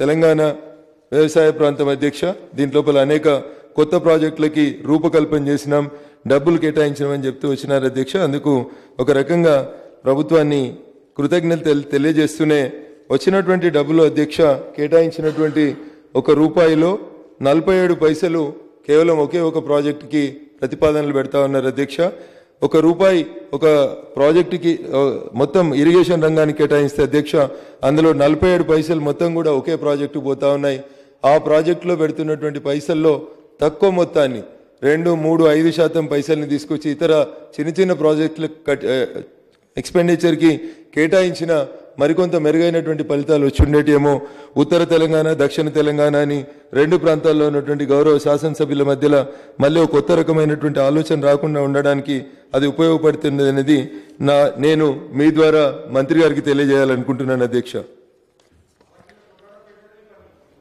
తెలంగాణ వ్యవసాయ ప్రాంతం అధ్యక్ష దీంట్లోపల అనేక కొత్త ప్రాజెక్టులకి రూపకల్పన చేసినాం డబ్బులు కేటాయించినామని చెప్తూ వచ్చినారు అధ్యక్ష అందుకు ఒక రకంగా ప్రభుత్వాన్ని కృతజ్ఞత తెలియజేస్తూనే వచ్చినటువంటి డబ్బులు అధ్యక్ష కేటాయించినటువంటి ఒక రూపాయిలో నలభై ఏడు పైసలు కేవలం ఒకే ఒక ప్రాజెక్టుకి ప్రతిపాదనలు పెడతా ఉన్నారు అధ్యక్ష ఒక రూపాయి ఒక ప్రాజెక్టుకి మొత్తం ఇరిగేషన్ రంగానికి కేటాయిస్తే అధ్యక్ష అందులో నలభై ఏడు పైసలు మొత్తం కూడా ఒకే ప్రాజెక్టు పోతా ఉన్నాయి ఆ ప్రాజెక్టులో పెడుతున్నటువంటి పైసల్లో తక్కువ మొత్తాన్ని రెండు మూడు ఐదు శాతం పైసల్ని తీసుకొచ్చి ఇతర చిన్న చిన్న ప్రాజెక్టులకు ఎక్స్పెండిచర్కి కేటాయించిన మరికొంత మెరుగైనటువంటి ఫలితాలు వచ్చిండేటేమో ఉత్తర తెలంగాణ దక్షిణ తెలంగాణ అని రెండు ప్రాంతాల్లో ఉన్నటువంటి గౌరవ శాసనసభ్యుల మధ్యలో మళ్ళీ ఒక కొత్త రకమైనటువంటి ఆలోచన రాకుండా ఉండడానికి అది ఉపయోగపడుతుంది అనేది నా నేను మీ ద్వారా మంత్రి గారికి తెలియజేయాలనుకుంటున్నాను అధ్యక్ష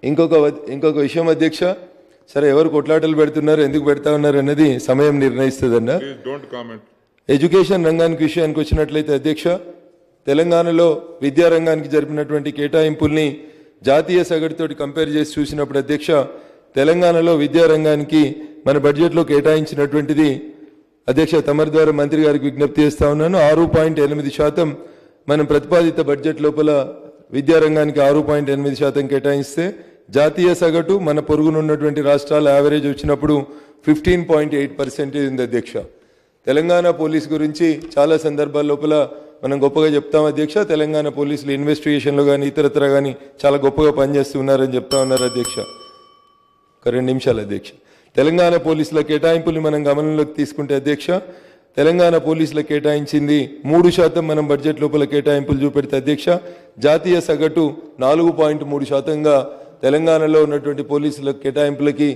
ఇంకొక ఇంకొక విషయం అధ్యక్ష సరే ఎవరు కొట్లాటలు పెడుతున్నారు ఎందుకు పెడతా ఉన్నారు అనేది సమయం నిర్ణయిస్తుందన్న ఎడ్యుకేషన్ రంగానికి విషయానికి వచ్చినట్లయితే అధ్యక్ష తెలంగాణలో విద్యారంగానికి జరిపినటువంటి కేటాయింపుల్ని జాతీయ సగటుతోటి కంపేర్ చేసి చూసినప్పుడు అధ్యక్ష తెలంగాణలో విద్యారంగానికి మన బడ్జెట్లో కేటాయించినటువంటిది అధ్యక్ష తమరి ద్వారా మంత్రి గారికి విజ్ఞప్తి చేస్తా ఉన్నాను ఆరు పాయింట్ ఎనిమిది శాతం మనం ప్రతిపాదిత బడ్జెట్ లోపల విద్యారంగానికి ఆరు పాయింట్ ఎనిమిది శాతం కేటాయిస్తే జాతీయ సగటు మన పొరుగునున్నటువంటి రాష్ట్రాల యావరేజ్ వచ్చినప్పుడు ఫిఫ్టీన్ పాయింట్ ఎయిట్ పర్సెంటేజ్ ఉంది అధ్యక్ష తెలంగాణ పోలీస్ గురించి చాలా సందర్భాల లోపల మనం గొప్పగా చెప్తాం అధ్యక్ష తెలంగాణ పోలీసులు ఇన్వెస్టిగేషన్లో కానీ ఇతరత్ర కానీ చాలా గొప్పగా పనిచేస్తున్నారని చెప్తా ఉన్నారు అధ్యక్ష ఒక రెండు నిమిషాలు అధ్యక్ష తెలంగాణ పోలీసుల కేటాయింపులు మనం గమనంలోకి తీసుకుంటే అధ్యక్ష తెలంగాణ పోలీసుల కేటాయించింది మూడు శాతం మనం బడ్జెట్ లోపల కేటాయింపులు చూపెడితే అధ్యక్ష జాతీయ సగటు నాలుగు పాయింట్ మూడు శాతంగా తెలంగాణలో ఉన్నటువంటి పోలీసుల కేటాయింపులకి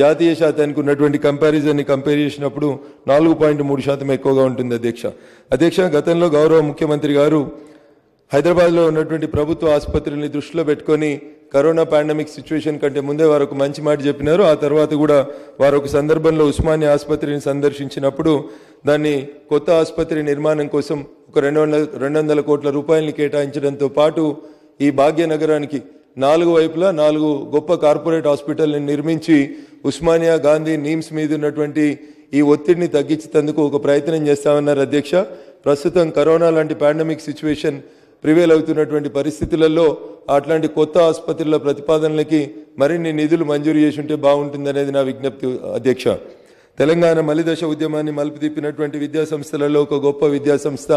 జాతీయ శాతానికి ఉన్నటువంటి కంపారిజన్ని కంపేర్ చేసినప్పుడు నాలుగు పాయింట్ మూడు శాతం ఎక్కువగా ఉంటుంది అధ్యక్ష అధ్యక్ష గతంలో గౌరవ ముఖ్యమంత్రి గారు హైదరాబాద్లో ఉన్నటువంటి ప్రభుత్వ ఆసుపత్రుల్ని దృష్టిలో పెట్టుకొని కరోనా పాండమిక్ సిచ్యువేషన్ కంటే ముందే వారు ఒక మంచి మాట చెప్పినారు ఆ తర్వాత కూడా వారు ఒక సందర్భంలో ఉస్మానియా ఆసుపత్రిని సందర్శించినప్పుడు దాన్ని కొత్త ఆసుపత్రి నిర్మాణం కోసం ఒక రెండు వందల రెండు వందల కోట్ల రూపాయలని కేటాయించడంతో పాటు ఈ భాగ్యనగరానికి నాలుగు వైపులా నాలుగు గొప్ప కార్పొరేట్ హాస్పిటల్ని నిర్మించి ఉస్మానియా గాంధీ నీమ్స్ మీద ఉన్నటువంటి ఈ ఒత్తిడిని తగ్గించేందుకు ఒక ప్రయత్నం చేస్తామన్నారు అధ్యక్ష ప్రస్తుతం కరోనా లాంటి పాండమిక్ సిచ్యువేషన్ ప్రివేల్ అవుతున్నటువంటి పరిస్థితులలో అట్లాంటి కొత్త ఆసుపత్రుల ప్రతిపాదనలకి మరిన్ని నిధులు మంజూరు చేసి ఉంటే బాగుంటుందనేది నా విజ్ఞప్తి అధ్యక్ష తెలంగాణ మలిదశ ఉద్యమాన్ని మలుపుతిప్పినటువంటి విద్యాసంస్థలలో ఒక గొప్ప విద్యాసంస్థ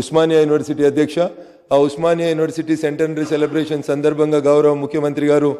ఉస్మానియా యూనివర్సిటీ అధ్యక్ష ఆ ఉస్మానియా యూనివర్సిటీ సెంటనరీ సెలబ్రేషన్ సందర్భంగా గౌరవ ముఖ్యమంత్రి గారు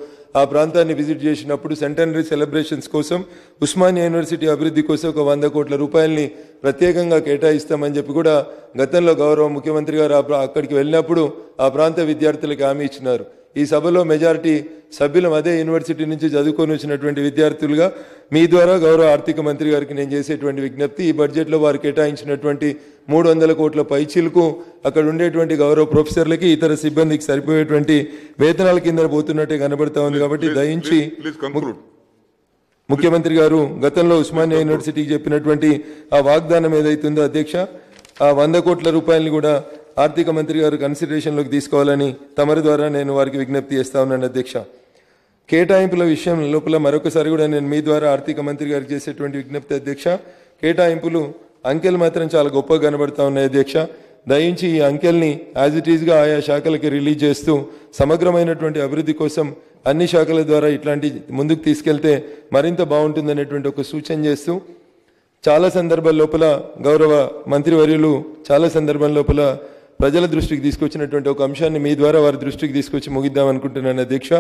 ఆ ప్రాంతాన్ని విజిట్ చేసినప్పుడు సెంటనరీ సెలబ్రేషన్స్ కోసం ఉస్మానియా యూనివర్సిటీ అభివృద్ధి కోసం ఒక వంద కోట్ల రూపాయలని ప్రత్యేకంగా కేటాయిస్తామని చెప్పి కూడా గతంలో గౌరవ ముఖ్యమంత్రి గారు అక్కడికి వెళ్ళినప్పుడు ఆ ప్రాంత విద్యార్థులకు హామీ ఇచ్చినారు ఈ సభలో మెజారిటీ సభ్యులం అదే యూనివర్సిటీ నుంచి చదువుకొని వచ్చినటువంటి విద్యార్థులుగా మీ ద్వారా గౌరవ ఆర్థిక మంత్రి గారికి నేను చేసేటువంటి విజ్ఞప్తి ఈ బడ్జెట్లో వారు కేటాయించినటువంటి మూడు వందల కోట్ల పైచీలకు అక్కడ ఉండేటువంటి గౌరవ ప్రొఫెసర్లకి ఇతర సిబ్బందికి సరిపోయేటువంటి వేతనాల కింద పోతున్నట్టే కనబడతా ఉంది కాబట్టి దయించి ముఖ్యమంత్రి గారు గతంలో ఉస్మానియా యూనివర్సిటీకి చెప్పినటువంటి ఆ వాగ్దానం ఏదైతుందో అధ్యక్ష ఆ వంద కోట్ల రూపాయలని కూడా ఆర్థిక మంత్రి గారు కన్సిడరేషన్లోకి తీసుకోవాలని తమరి ద్వారా నేను వారికి విజ్ఞప్తి చేస్తా ఉన్నాను అధ్యక్ష కేటాయింపుల విషయం లోపల మరొకసారి కూడా నేను మీ ద్వారా ఆర్థిక మంత్రి గారికి చేసేటువంటి విజ్ఞప్తి అధ్యక్ష కేటాయింపులు అంకెలు మాత్రం చాలా గొప్పగా కనబడతా ఉన్నాయి అధ్యక్ష దయించి ఈ అంకెల్ని యాజ్ ఇట్ ఈజ్గా ఆయా శాఖలకి రిలీజ్ చేస్తూ సమగ్రమైనటువంటి అభివృద్ధి కోసం అన్ని శాఖల ద్వారా ఇట్లాంటి ముందుకు తీసుకెళ్తే మరింత బాగుంటుందనేటువంటి ఒక సూచన చేస్తూ చాలా సందర్భాల లోపల గౌరవ మంత్రివర్యులు చాలా సందర్భాల లోపల ప్రజల దృష్టికి తీసుకొచ్చినటువంటి ఒక అంశాన్ని మీ ద్వారా వారి దృష్టికి తీసుకొచ్చి ముగిద్దాం అనుకుంటున్నాను అధ్యక్ష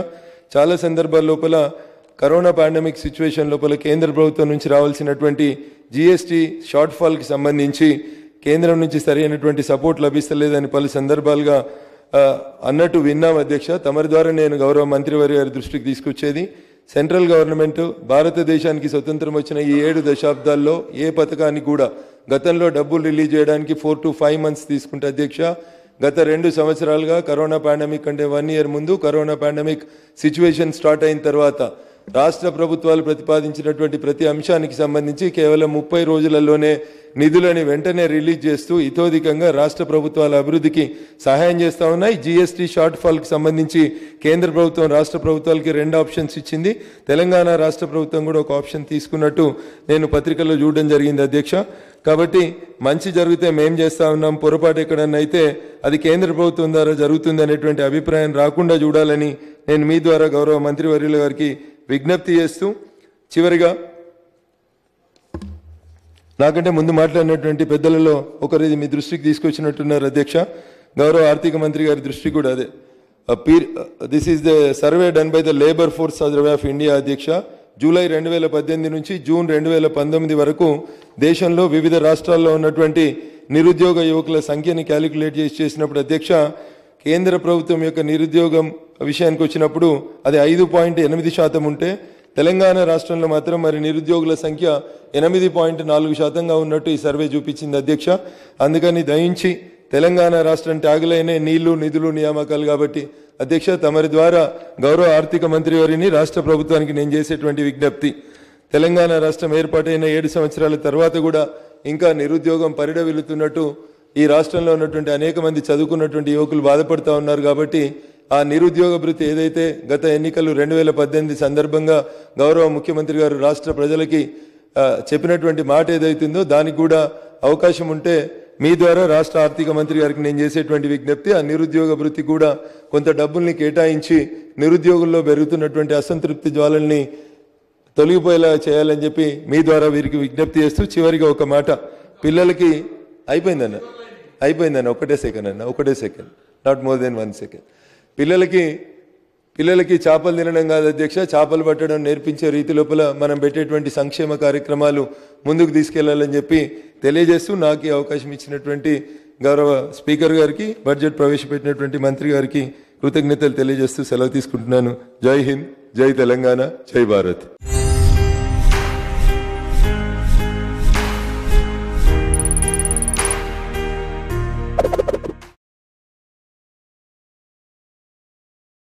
చాలా సందర్భాల లోపల కరోనా పాండమిక్ సిచ్యువేషన్ లోపల కేంద్ర ప్రభుత్వం నుంచి రావాల్సినటువంటి జిఎస్టీ షార్ట్ ఫాల్కి సంబంధించి కేంద్రం నుంచి సరైనటువంటి సపోర్ట్ లభిస్తలేదని పలు సందర్భాలుగా అన్నట్టు విన్నాం అధ్యక్ష తమరి ద్వారా నేను గౌరవ మంత్రివర్య గారి దృష్టికి తీసుకొచ్చేది సెంట్రల్ గవర్నమెంట్ భారతదేశానికి స్వతంత్రం వచ్చిన ఈ ఏడు దశాబ్దాల్లో ఏ పథకాన్ని కూడా గతంలో డబ్బులు రిలీజ్ చేయడానికి ఫోర్ టు ఫైవ్ మంత్స్ తీసుకుంటే అధ్యక్ష గత రెండు సంవత్సరాలుగా కరోనా పాండమిక్ అంటే వన్ ఇయర్ ముందు కరోనా పాండమిక్ సిచ్యువేషన్ స్టార్ట్ అయిన తర్వాత రాష్ట్ర ప్రభుత్వాలు ప్రతిపాదించినటువంటి ప్రతి అంశానికి సంబంధించి కేవలం ముప్పై రోజులలోనే నిధులని వెంటనే రిలీజ్ చేస్తూ ఇతోధికంగా రాష్ట్ర ప్రభుత్వాల అభివృద్ధికి సహాయం చేస్తూ ఉన్నాయి జీఎస్టీ షార్ట్ ఫాల్కి సంబంధించి కేంద్ర ప్రభుత్వం రాష్ట్ర ప్రభుత్వాలకి రెండు ఆప్షన్స్ ఇచ్చింది తెలంగాణ రాష్ట్ర ప్రభుత్వం కూడా ఒక ఆప్షన్ తీసుకున్నట్టు నేను పత్రికల్లో చూడడం జరిగింది అధ్యక్ష కాబట్టి మంచి జరిగితే మేం చేస్తా ఉన్నాం పొరపాటు ఎక్కడన్నా అయితే అది కేంద్ర ప్రభుత్వం ద్వారా జరుగుతుంది అనేటువంటి అభిప్రాయం రాకుండా చూడాలని నేను మీ ద్వారా గౌరవ మంత్రివర్యుల గారికి విజ్ఞప్తి చేస్తూ చివరిగా నాకంటే ముందు మాట్లాడినటువంటి పెద్దలలో ఒకరు మీ దృష్టికి తీసుకొచ్చినట్టున్నారు అధ్యక్ష గౌరవ ఆర్థిక మంత్రి గారి దృష్టి కూడా అదే per this is the survey done by the labour force survey of India అధ్యక్ష జూలై రెండు వేల పద్దెనిమిది నుంచి జూన్ రెండు వేల పంతొమ్మిది వరకు దేశంలో వివిధ రాష్ట్రాల్లో ఉన్నటువంటి నిరుద్యోగ యువకుల సంఖ్యని క్యాలిక్యులేట్ చేసి చేసినప్పుడు అధ్యక్ష కేంద్ర ప్రభుత్వం యొక్క నిరుద్యోగం విషయానికి వచ్చినప్పుడు అది ఐదు పాయింట్ ఎనిమిది శాతం ఉంటే తెలంగాణ రాష్ట్రంలో మాత్రం మరి నిరుద్యోగుల సంఖ్య ఎనిమిది పాయింట్ నాలుగు శాతంగా ఉన్నట్టు ఈ సర్వే చూపించింది అధ్యక్ష అందుకని దయించి తెలంగాణ రాష్ట్రం ట్యాగులైనే నీళ్లు నిధులు నియామకాలు కాబట్టి అధ్యక్ష తమరి ద్వారా గౌరవ ఆర్థిక మంత్రి వారిని రాష్ట్ర ప్రభుత్వానికి నేను చేసేటువంటి విజ్ఞప్తి తెలంగాణ రాష్ట్రం ఏర్పాటైన ఏడు సంవత్సరాల తర్వాత కూడా ఇంకా నిరుద్యోగం పరిడవిల్లుతున్నట్టు ఈ రాష్ట్రంలో ఉన్నటువంటి అనేక మంది చదువుకున్నటువంటి యువకులు బాధపడుతూ ఉన్నారు కాబట్టి ఆ నిరుద్యోగ భృతి ఏదైతే గత ఎన్నికలు రెండు వేల పద్దెనిమిది సందర్భంగా గౌరవ ముఖ్యమంత్రి గారు రాష్ట్ర ప్రజలకి చెప్పినటువంటి మాట ఏదైతుందో దానికి కూడా అవకాశం ఉంటే మీ ద్వారా రాష్ట్ర ఆర్థిక మంత్రి గారికి నేను చేసేటువంటి విజ్ఞప్తి ఆ నిరుద్యోగ భృతి కూడా కొంత డబ్బుల్ని కేటాయించి నిరుద్యోగుల్లో పెరుగుతున్నటువంటి అసంతృప్తి జ్వాలల్ని తొలగిపోయేలా చేయాలని చెప్పి మీ ద్వారా వీరికి విజ్ఞప్తి చేస్తూ చివరిగా ఒక మాట పిల్లలకి అయిపోయిందన్న అయిపోయిందన్న ఒకటే సెకండ్ అన్న ఒకటే second not more than one second పిల్లలకి పిల్లలకి చేపలు తినడం కాదు అధ్యక్ష చేపలు పట్టడం నేర్పించే రీతి లోపల మనం పెట్టేటువంటి సంక్షేమ కార్యక్రమాలు ముందుకు తీసుకెళ్లాలని చెప్పి తెలియజేస్తూ నాకు అవకాశం ఇచ్చినటువంటి గౌరవ స్పీకర్ గారికి బడ్జెట్ ప్రవేశపెట్టినటువంటి మంత్రి గారికి కృతజ్ఞతలు తెలియజేస్తూ సెలవు తీసుకుంటున్నాను జై హింద్ జై తెలంగాణ జై భారత్